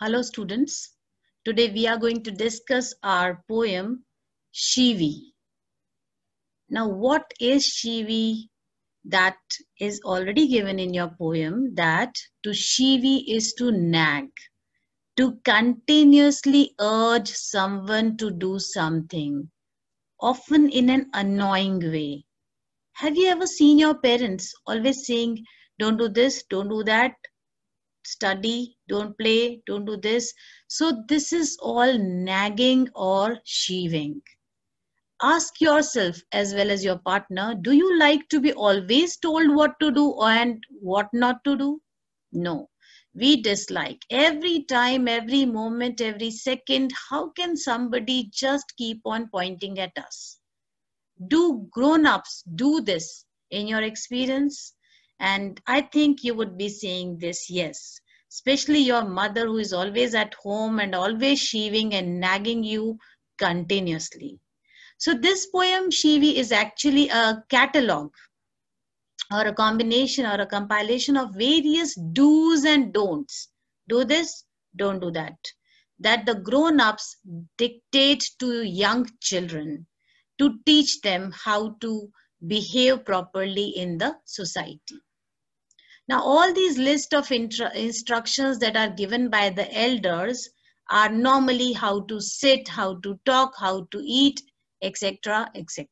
Hello students. Today we are going to discuss our poem Shivi. Now what is Shivi? That is already given in your poem that to Shivi is to nag. To continuously urge someone to do something. Often in an annoying way. Have you ever seen your parents always saying, don't do this, don't do that, study, don't play, don't do this. So this is all nagging or sheaving. Ask yourself as well as your partner, do you like to be always told what to do and what not to do? No. We dislike every time, every moment, every second. How can somebody just keep on pointing at us? Do grown ups do this in your experience? And I think you would be seeing this, yes. Especially your mother, who is always at home and always sheaving and nagging you continuously. So, this poem, Shivi, is actually a catalog or a combination or a compilation of various do's and don'ts. Do this, don't do that. That the grown ups dictate to young children to teach them how to behave properly in the society. Now, all these list of instructions that are given by the elders are normally how to sit, how to talk, how to eat, etc., etc.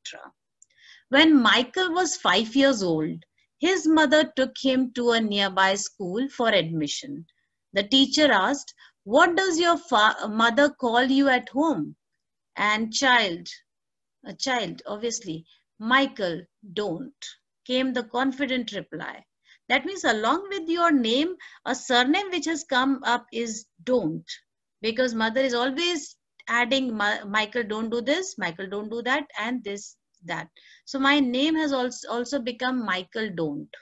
When Michael was five years old, his mother took him to a nearby school for admission. The teacher asked, What does your mother call you at home? And child, a child, obviously, Michael, don't, came the confident reply. That means along with your name, a surname which has come up is don't. Because mother is always adding Michael, don't do this, Michael, don't do that, and this, that. So my name has also, also become Michael, don't.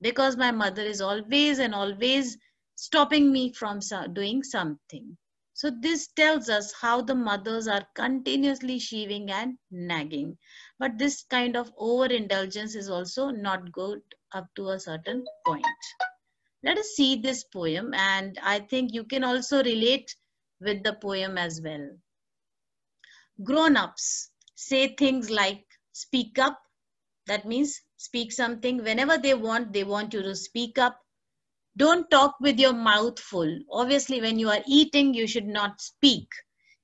Because my mother is always and always stopping me from doing something. So this tells us how the mothers are continuously sheaving and nagging. But this kind of overindulgence is also not good up to a certain point. Let us see this poem and I think you can also relate with the poem as well. Grown-ups say things like speak up. That means speak something whenever they want. They want you to speak up. Don't talk with your mouth full. Obviously, when you are eating, you should not speak.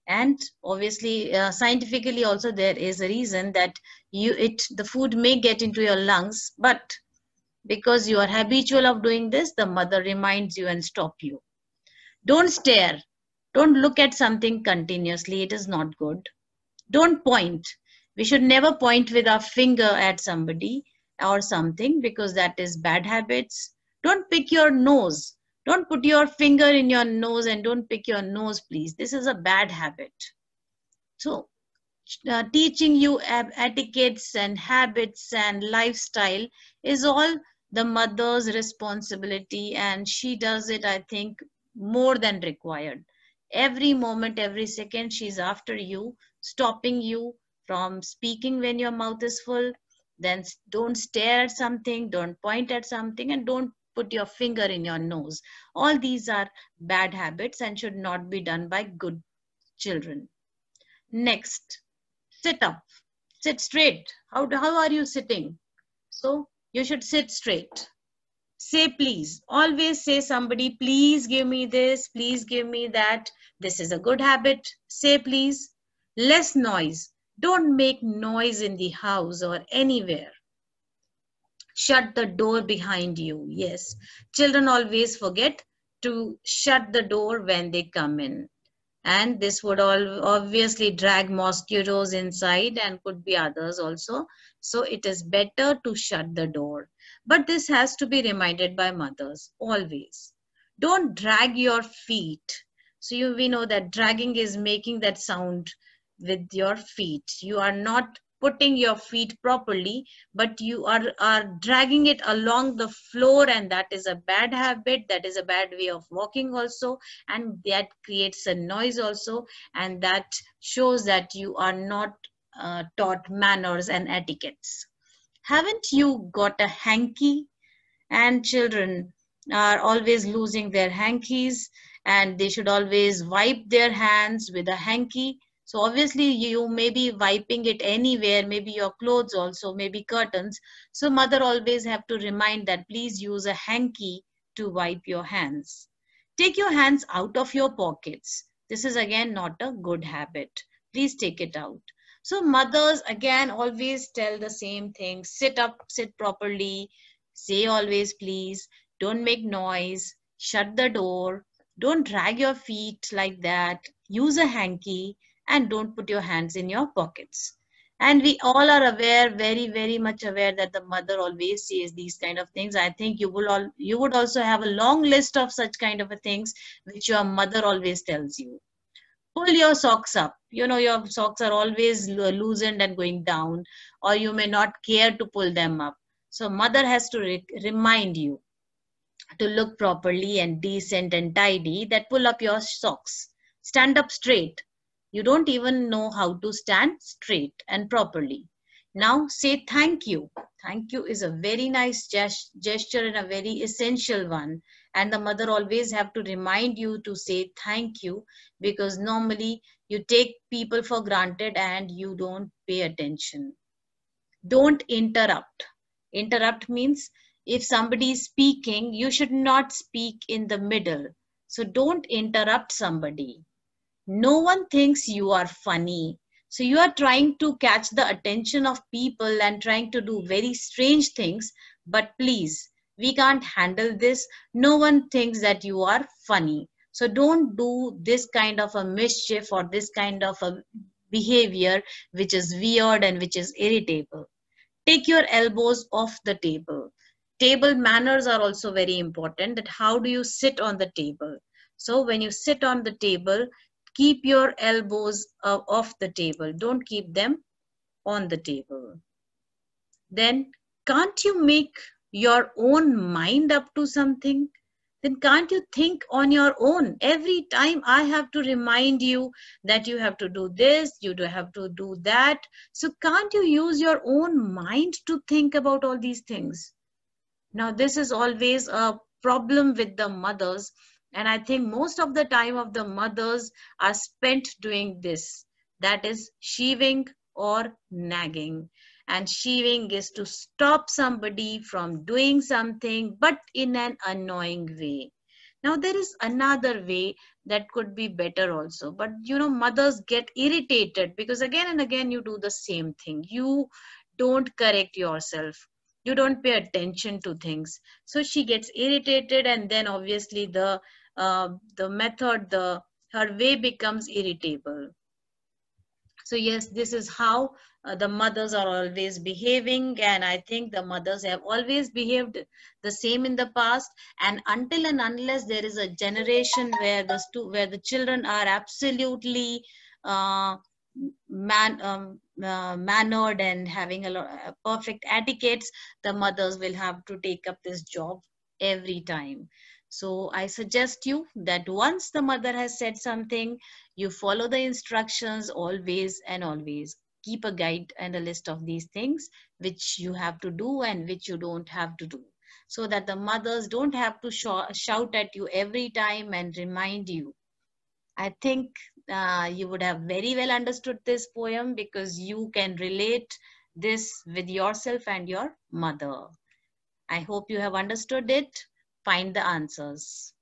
And obviously, uh, scientifically also there is a reason that you it the food may get into your lungs, but because you are habitual of doing this, the mother reminds you and stop you. Don't stare. Don't look at something continuously. It is not good. Don't point. We should never point with our finger at somebody or something because that is bad habits don't pick your nose. Don't put your finger in your nose and don't pick your nose, please. This is a bad habit. So, uh, teaching you etiquettes and habits and lifestyle is all the mother's responsibility, and she does it, I think, more than required. Every moment, every second, she's after you, stopping you from speaking when your mouth is full. Then don't stare at something, don't point at something, and don't put your finger in your nose. All these are bad habits and should not be done by good children. Next, sit up. Sit straight. How, how are you sitting? So you should sit straight. Say please. Always say somebody, please give me this, please give me that. This is a good habit. Say please. Less noise. Don't make noise in the house or anywhere shut the door behind you. Yes, children always forget to shut the door when they come in. And this would all obviously drag mosquitoes inside and could be others also. So it is better to shut the door. But this has to be reminded by mothers always. Don't drag your feet. So you, we know that dragging is making that sound with your feet. You are not putting your feet properly but you are are dragging it along the floor and that is a bad habit that is a bad way of walking also and that creates a noise also and that shows that you are not uh, taught manners and etiquettes haven't you got a hanky and children are always losing their hankies and they should always wipe their hands with a hanky so obviously you may be wiping it anywhere, maybe your clothes also, maybe curtains. So mother always have to remind that please use a hanky to wipe your hands. Take your hands out of your pockets. This is again not a good habit. Please take it out. So mothers again always tell the same thing. Sit up, sit properly. Say always please. Don't make noise. Shut the door. Don't drag your feet like that. Use a hanky and don't put your hands in your pockets and we all are aware very very much aware that the mother always says these kind of things i think you will all you would also have a long list of such kind of things which your mother always tells you pull your socks up you know your socks are always loosened and going down or you may not care to pull them up so mother has to re remind you to look properly and decent and tidy that pull up your socks stand up straight you don't even know how to stand straight and properly. Now say thank you. Thank you is a very nice gesture and a very essential one. And the mother always have to remind you to say thank you because normally you take people for granted and you don't pay attention. Don't interrupt. Interrupt means if somebody is speaking, you should not speak in the middle. So don't interrupt somebody no one thinks you are funny so you are trying to catch the attention of people and trying to do very strange things but please we can't handle this no one thinks that you are funny so don't do this kind of a mischief or this kind of a behavior which is weird and which is irritable take your elbows off the table table manners are also very important that how do you sit on the table so when you sit on the table keep your elbows uh, off the table. Don't keep them on the table. Then can't you make your own mind up to something? Then can't you think on your own? Every time I have to remind you that you have to do this, you do have to do that. So can't you use your own mind to think about all these things? Now this is always a problem with the mothers and i think most of the time of the mothers are spent doing this that is sheaving or nagging and sheaving is to stop somebody from doing something but in an annoying way now there is another way that could be better also but you know mothers get irritated because again and again you do the same thing you don't correct yourself you don't pay attention to things so she gets irritated and then obviously the um, the method, the her way becomes irritable. So yes, this is how uh, the mothers are always behaving and I think the mothers have always behaved the same in the past and until and unless there is a generation where the, where the children are absolutely uh, man, um, uh, mannered and having a lot, uh, perfect etiquettes, the mothers will have to take up this job every time. So I suggest you that once the mother has said something, you follow the instructions always and always. Keep a guide and a list of these things which you have to do and which you don't have to do so that the mothers don't have to sh shout at you every time and remind you. I think uh, you would have very well understood this poem because you can relate this with yourself and your mother. I hope you have understood it. Find the answers.